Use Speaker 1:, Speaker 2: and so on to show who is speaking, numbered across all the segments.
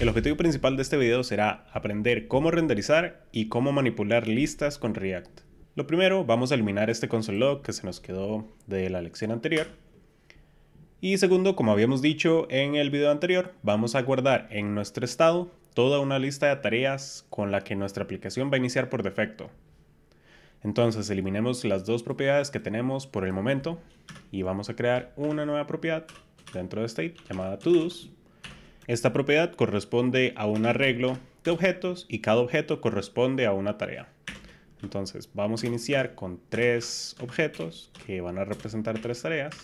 Speaker 1: El objetivo principal de este video será aprender cómo renderizar y cómo manipular listas con React. Lo primero, vamos a eliminar este console que se nos quedó de la lección anterior. Y segundo, como habíamos dicho en el video anterior, vamos a guardar en nuestro estado toda una lista de tareas con la que nuestra aplicación va a iniciar por defecto. Entonces eliminemos las dos propiedades que tenemos por el momento y vamos a crear una nueva propiedad dentro de state llamada todos esta propiedad corresponde a un arreglo de objetos y cada objeto corresponde a una tarea. Entonces vamos a iniciar con tres objetos que van a representar tres tareas.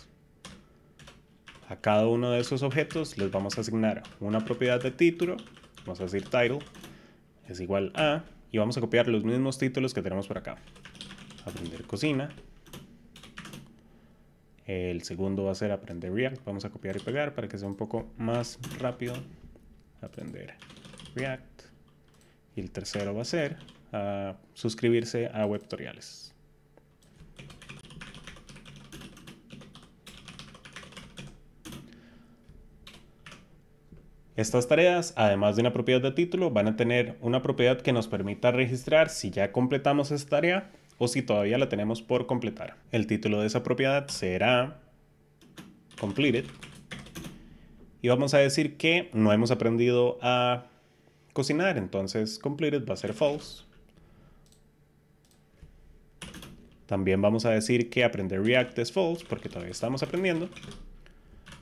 Speaker 1: A cada uno de esos objetos les vamos a asignar una propiedad de título, vamos a decir title, es igual a, y vamos a copiar los mismos títulos que tenemos por acá. Aprender cocina, el segundo va a ser aprender React. Vamos a copiar y pegar para que sea un poco más rápido aprender React. Y el tercero va a ser ah, suscribirse a web tutoriales. Estas tareas, además de una propiedad de título, van a tener una propiedad que nos permita registrar si ya completamos esta tarea o si todavía la tenemos por completar. El título de esa propiedad será completed. Y vamos a decir que no hemos aprendido a cocinar, entonces completed va a ser false. También vamos a decir que aprender React es false porque todavía estamos aprendiendo.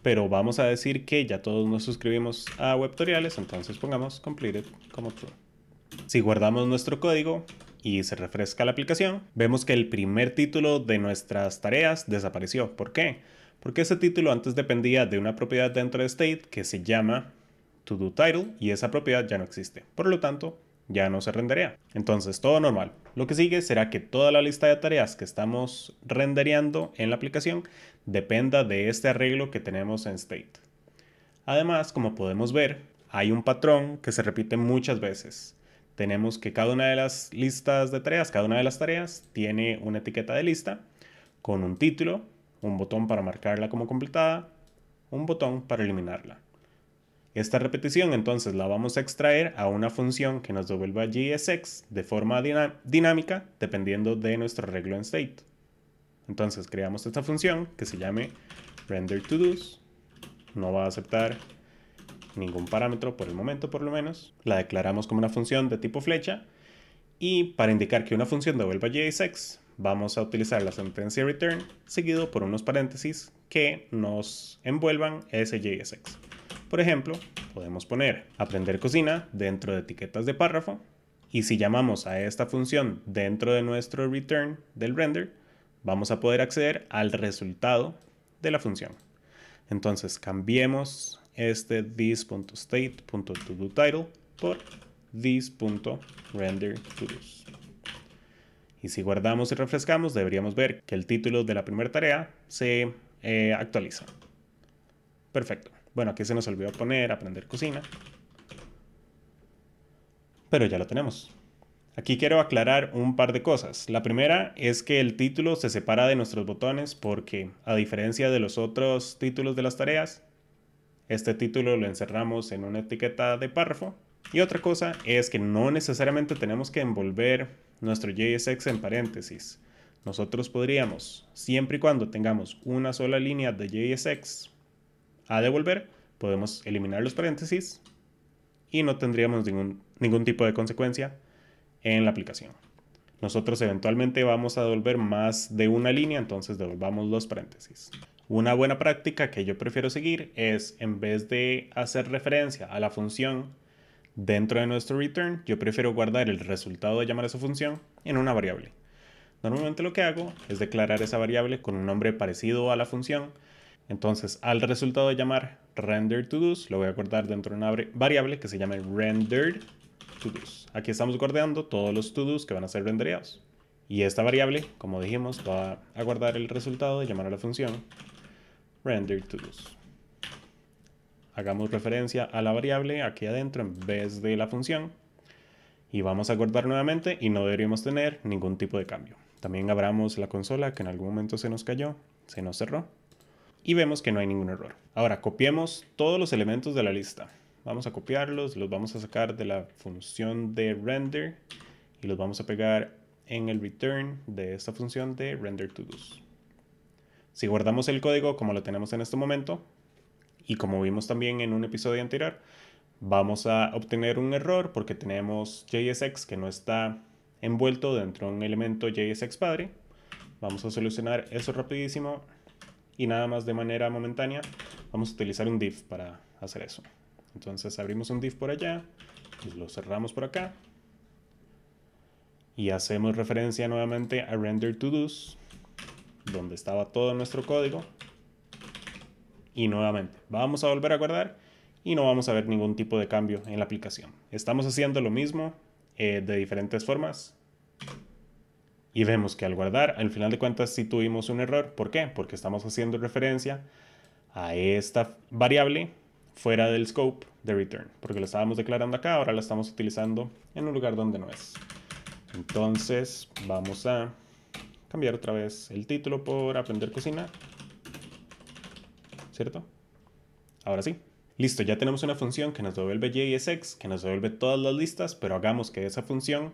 Speaker 1: Pero vamos a decir que ya todos nos suscribimos a webtoriales, entonces pongamos completed como true. Si guardamos nuestro código, y se refresca la aplicación, vemos que el primer título de nuestras tareas desapareció. ¿Por qué? Porque ese título antes dependía de una propiedad dentro de state que se llama do title y esa propiedad ya no existe. Por lo tanto, ya no se rendería. Entonces, todo normal. Lo que sigue será que toda la lista de tareas que estamos rendereando en la aplicación dependa de este arreglo que tenemos en state. Además, como podemos ver, hay un patrón que se repite muchas veces tenemos que cada una de las listas de tareas, cada una de las tareas tiene una etiqueta de lista con un título, un botón para marcarla como completada, un botón para eliminarla. Esta repetición entonces la vamos a extraer a una función que nos devuelva JSX de forma dinámica dependiendo de nuestro arreglo en state. Entonces creamos esta función que se llame render to No va a aceptar ningún parámetro por el momento por lo menos. La declaramos como una función de tipo flecha y para indicar que una función devuelva JSX vamos a utilizar la sentencia return seguido por unos paréntesis que nos envuelvan ese JSX. Por ejemplo, podemos poner aprender cocina dentro de etiquetas de párrafo y si llamamos a esta función dentro de nuestro return del render, vamos a poder acceder al resultado de la función. Entonces cambiemos este this.state.toDoTitle por this.renderToDos. Y si guardamos y refrescamos, deberíamos ver que el título de la primera tarea se eh, actualiza. Perfecto. Bueno, aquí se nos olvidó poner aprender cocina. Pero ya lo tenemos. Aquí quiero aclarar un par de cosas. La primera es que el título se separa de nuestros botones porque, a diferencia de los otros títulos de las tareas, este título lo encerramos en una etiqueta de párrafo. Y otra cosa es que no necesariamente tenemos que envolver nuestro JSX en paréntesis. Nosotros podríamos, siempre y cuando tengamos una sola línea de JSX a devolver, podemos eliminar los paréntesis y no tendríamos ningún, ningún tipo de consecuencia en la aplicación. Nosotros eventualmente vamos a devolver más de una línea, entonces devolvamos los paréntesis. Una buena práctica que yo prefiero seguir es, en vez de hacer referencia a la función dentro de nuestro return, yo prefiero guardar el resultado de llamar a esa función en una variable. Normalmente lo que hago es declarar esa variable con un nombre parecido a la función. Entonces, al resultado de llamar render todos, lo voy a guardar dentro de una variable que se llame rendered todos. Aquí estamos guardando todos los todos que van a ser rendereados. Y esta variable, como dijimos, va a guardar el resultado de llamar a la función renderTools. Hagamos referencia a la variable aquí adentro en vez de la función. Y vamos a guardar nuevamente y no deberíamos tener ningún tipo de cambio. También abramos la consola que en algún momento se nos cayó, se nos cerró. Y vemos que no hay ningún error. Ahora copiemos todos los elementos de la lista. Vamos a copiarlos, los vamos a sacar de la función de render y los vamos a pegar en el return de esta función de render todos. Si guardamos el código como lo tenemos en este momento, y como vimos también en un episodio anterior, vamos a obtener un error porque tenemos JSX que no está envuelto dentro de un elemento JSX padre. Vamos a solucionar eso rapidísimo y nada más de manera momentánea vamos a utilizar un div para hacer eso. Entonces abrimos un div por allá, y pues lo cerramos por acá y hacemos referencia nuevamente a render to dos donde estaba todo nuestro código y nuevamente vamos a volver a guardar y no vamos a ver ningún tipo de cambio en la aplicación estamos haciendo lo mismo eh, de diferentes formas y vemos que al guardar al final de cuentas sí tuvimos un error ¿por qué? porque estamos haciendo referencia a esta variable fuera del scope de return porque la estábamos declarando acá ahora la estamos utilizando en un lugar donde no es entonces vamos a cambiar otra vez el título por aprender cocina. ¿Cierto? Ahora sí. Listo, ya tenemos una función que nos devuelve JSX, que nos devuelve todas las listas, pero hagamos que esa función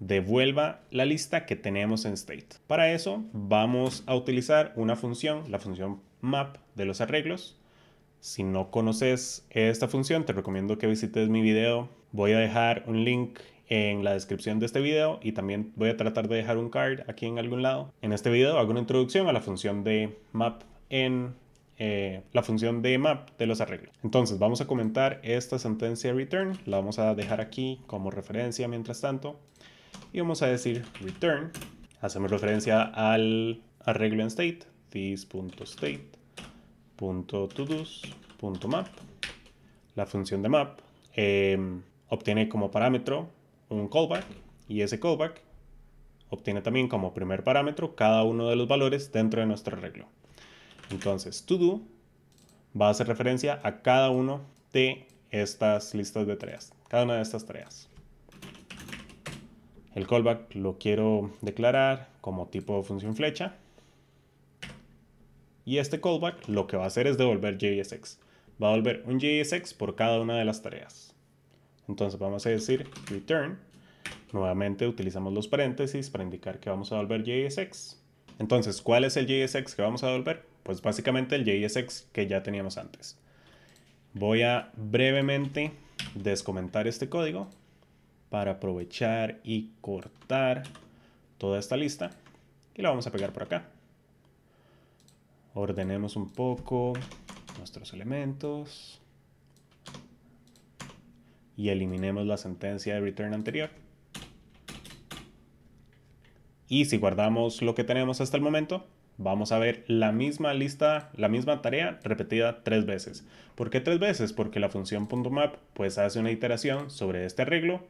Speaker 1: devuelva la lista que tenemos en state. Para eso vamos a utilizar una función, la función map de los arreglos. Si no conoces esta función, te recomiendo que visites mi video. Voy a dejar un link en la descripción de este video y también voy a tratar de dejar un card aquí en algún lado. En este video hago una introducción a la función de map en eh, la función de map de los arreglos. Entonces vamos a comentar esta sentencia return, la vamos a dejar aquí como referencia mientras tanto y vamos a decir return, hacemos referencia al arreglo en state, this.state.todos.map, la función de map, em, obtiene como parámetro un callback y ese callback obtiene también como primer parámetro cada uno de los valores dentro de nuestro arreglo. Entonces, todo va a hacer referencia a cada uno de estas listas de tareas, cada una de estas tareas. El callback lo quiero declarar como tipo de función flecha. Y este callback lo que va a hacer es devolver JSX. Va a devolver un JSX por cada una de las tareas. Entonces vamos a decir return. Nuevamente utilizamos los paréntesis para indicar que vamos a devolver JSX. Entonces, ¿cuál es el JSX que vamos a devolver? Pues básicamente el JSX que ya teníamos antes. Voy a brevemente descomentar este código para aprovechar y cortar toda esta lista y la vamos a pegar por acá. Ordenemos un poco nuestros elementos y eliminemos la sentencia de return anterior. Y si guardamos lo que tenemos hasta el momento, vamos a ver la misma lista, la misma tarea repetida tres veces. ¿Por qué tres veces? Porque la función .map pues hace una iteración sobre este arreglo,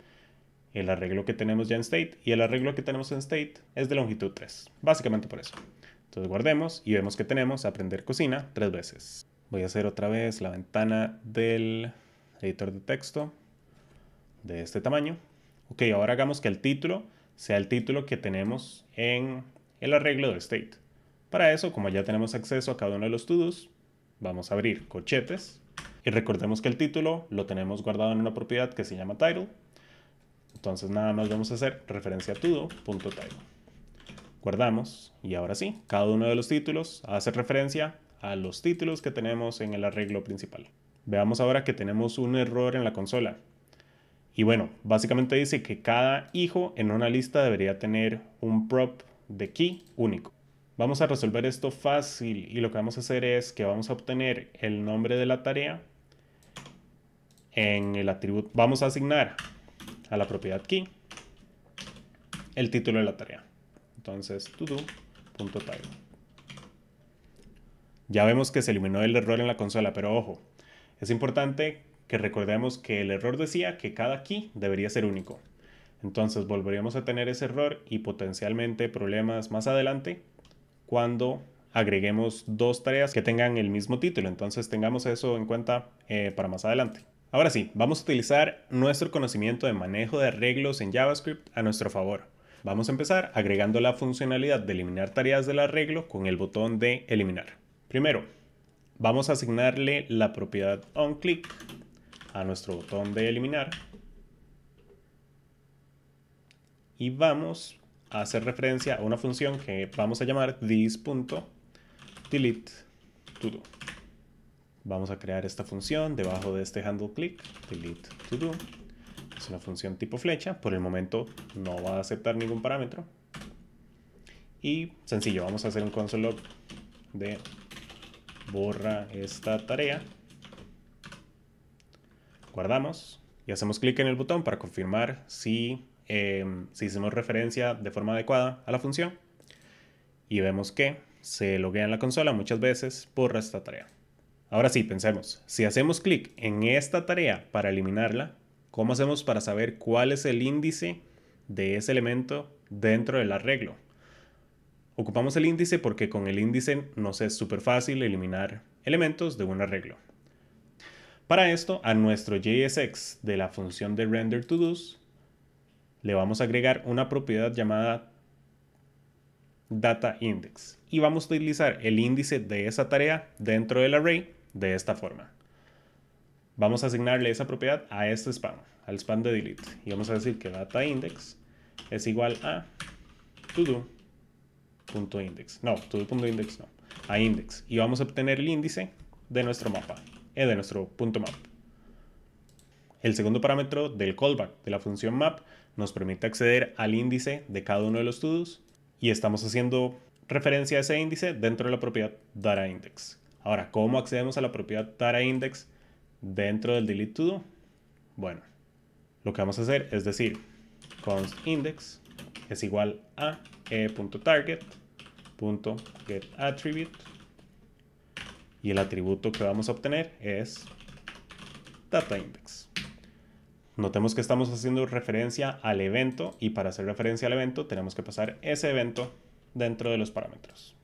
Speaker 1: el arreglo que tenemos ya en state y el arreglo que tenemos en state es de longitud 3. Básicamente por eso. Entonces guardemos y vemos que tenemos aprender cocina tres veces. Voy a hacer otra vez la ventana del editor de texto de este tamaño. Ok, ahora hagamos que el título sea el título que tenemos en el arreglo de state. Para eso, como ya tenemos acceso a cada uno de los todos, vamos a abrir corchetes y recordemos que el título lo tenemos guardado en una propiedad que se llama title. Entonces nada más vamos a hacer referencia a todo.title. Guardamos y ahora sí, cada uno de los títulos hace referencia a los títulos que tenemos en el arreglo principal. Veamos ahora que tenemos un error en la consola. Y bueno, básicamente dice que cada hijo en una lista debería tener un prop de key único. Vamos a resolver esto fácil y lo que vamos a hacer es que vamos a obtener el nombre de la tarea en el atributo. Vamos a asignar a la propiedad key el título de la tarea. Entonces, todo.title. Ya vemos que se eliminó el error en la consola, pero ojo, es importante que recordemos que el error decía que cada key debería ser único. Entonces volveríamos a tener ese error y potencialmente problemas más adelante cuando agreguemos dos tareas que tengan el mismo título. Entonces tengamos eso en cuenta eh, para más adelante. Ahora sí, vamos a utilizar nuestro conocimiento de manejo de arreglos en JavaScript a nuestro favor. Vamos a empezar agregando la funcionalidad de eliminar tareas del arreglo con el botón de eliminar. Primero, vamos a asignarle la propiedad onClick a nuestro botón de eliminar y vamos a hacer referencia a una función que vamos a llamar this.deleteToDo. Vamos a crear esta función debajo de este handle click, delete Es una función tipo flecha, por el momento no va a aceptar ningún parámetro. Y sencillo, vamos a hacer un console.log de borra esta tarea guardamos y hacemos clic en el botón para confirmar si, em, si hicimos referencia de forma adecuada a la función. Y vemos que se loguea en la consola muchas veces por esta tarea. Ahora sí, pensemos, si hacemos clic en esta tarea para eliminarla, ¿cómo hacemos para saber cuál es el índice de ese elemento dentro del arreglo? Ocupamos el índice porque con el índice nos es súper fácil eliminar elementos de un arreglo. Para esto, a nuestro JSX de la función de render todos le vamos a agregar una propiedad llamada dataIndex y vamos a utilizar el índice de esa tarea dentro del array de esta forma. Vamos a asignarle esa propiedad a este span, al span de delete y vamos a decir que dataIndex es igual a todo.index. No, todo.index no, a index y vamos a obtener el índice de nuestro mapa. Eh, de nuestro punto map. El segundo parámetro del callback de la función map nos permite acceder al índice de cada uno de los todos y estamos haciendo referencia a ese índice dentro de la propiedad index Ahora, ¿cómo accedemos a la propiedad index dentro del delete todo? Bueno, lo que vamos a hacer es decir const index es igual a e.target.getAttribute y el atributo que vamos a obtener es dataIndex. Notemos que estamos haciendo referencia al evento y para hacer referencia al evento tenemos que pasar ese evento dentro de los parámetros.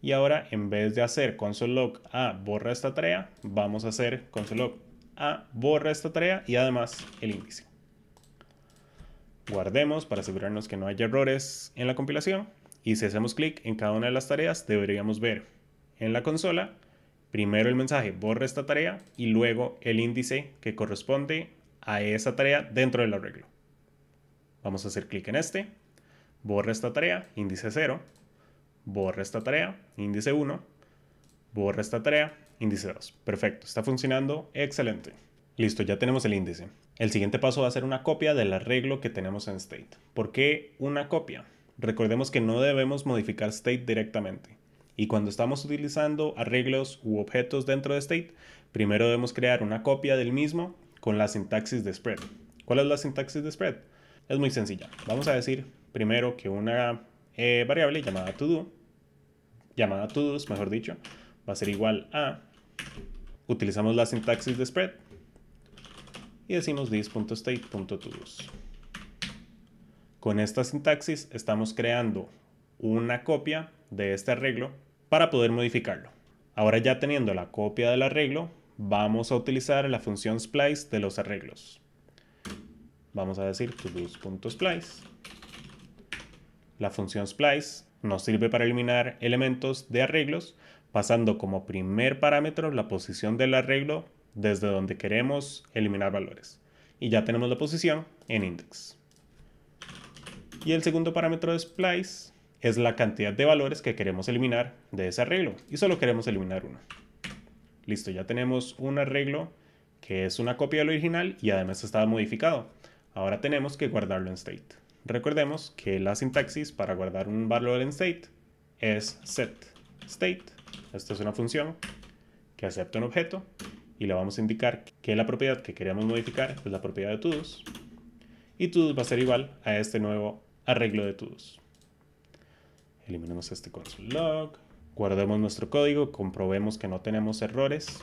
Speaker 1: Y ahora en vez de hacer console.log a borra esta tarea, vamos a hacer console.log a borra esta tarea y además el índice. Guardemos para asegurarnos que no haya errores en la compilación y si hacemos clic en cada una de las tareas deberíamos ver en la consola, primero el mensaje borra esta tarea y luego el índice que corresponde a esa tarea dentro del arreglo. Vamos a hacer clic en este, borra esta tarea, índice 0, borra esta tarea, índice 1, borra esta tarea, índice 2. Perfecto, está funcionando, excelente. Listo, ya tenemos el índice. El siguiente paso va a ser una copia del arreglo que tenemos en state. ¿Por qué una copia? Recordemos que no debemos modificar state directamente. Y cuando estamos utilizando arreglos u objetos dentro de state, primero debemos crear una copia del mismo con la sintaxis de spread. ¿Cuál es la sintaxis de spread? Es muy sencilla. Vamos a decir primero que una eh, variable llamada todo, llamada todos, mejor dicho, va a ser igual a, utilizamos la sintaxis de spread y decimos this.state.todos. Con esta sintaxis estamos creando una copia de este arreglo para poder modificarlo. Ahora ya teniendo la copia del arreglo, vamos a utilizar la función splice de los arreglos. Vamos a decir toDo's.splice. La función splice nos sirve para eliminar elementos de arreglos, pasando como primer parámetro la posición del arreglo desde donde queremos eliminar valores. Y ya tenemos la posición en index. Y el segundo parámetro de splice es la cantidad de valores que queremos eliminar de ese arreglo y solo queremos eliminar uno. Listo, ya tenemos un arreglo que es una copia del original y además está modificado. Ahora tenemos que guardarlo en state. Recordemos que la sintaxis para guardar un valor en state es set state. Esta es una función que acepta un objeto y le vamos a indicar que la propiedad que queremos modificar es la propiedad de todos y todos va a ser igual a este nuevo arreglo de todos. Eliminemos este console log. Guardemos nuestro código, comprobemos que no tenemos errores.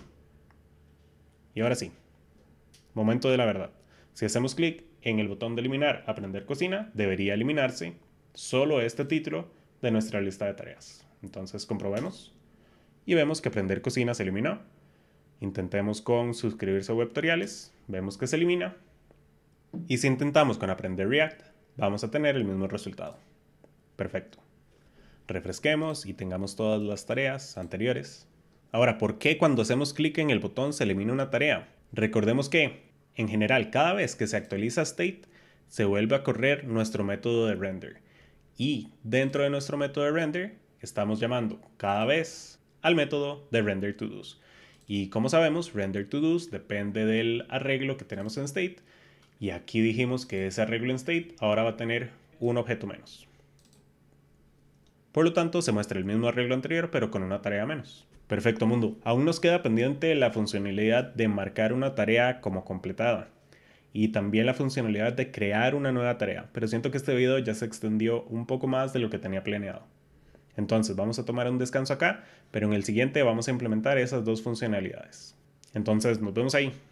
Speaker 1: Y ahora sí, momento de la verdad. Si hacemos clic en el botón de eliminar Aprender Cocina, debería eliminarse solo este título de nuestra lista de tareas. Entonces comprobemos y vemos que Aprender Cocina se eliminó. Intentemos con suscribirse a tutoriales. vemos que se elimina. Y si intentamos con Aprender React, vamos a tener el mismo resultado. Perfecto refresquemos y tengamos todas las tareas anteriores. Ahora, ¿por qué cuando hacemos clic en el botón se elimina una tarea? Recordemos que, en general, cada vez que se actualiza state, se vuelve a correr nuestro método de render. Y dentro de nuestro método de render, estamos llamando cada vez al método de render todos. Y como sabemos, render todos depende del arreglo que tenemos en state. Y aquí dijimos que ese arreglo en state ahora va a tener un objeto menos. Por lo tanto, se muestra el mismo arreglo anterior, pero con una tarea menos. Perfecto mundo, aún nos queda pendiente la funcionalidad de marcar una tarea como completada y también la funcionalidad de crear una nueva tarea, pero siento que este video ya se extendió un poco más de lo que tenía planeado. Entonces vamos a tomar un descanso acá, pero en el siguiente vamos a implementar esas dos funcionalidades. Entonces nos vemos ahí.